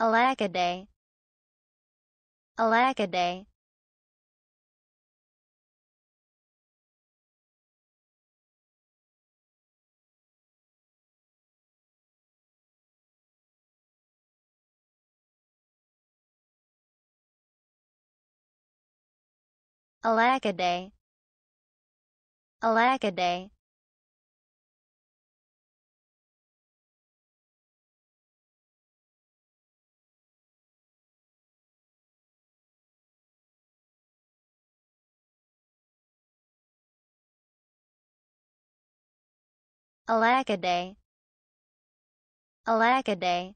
Alackaday. Alackaday. Alagaday. Alagaday. Alagaday. Alagaday.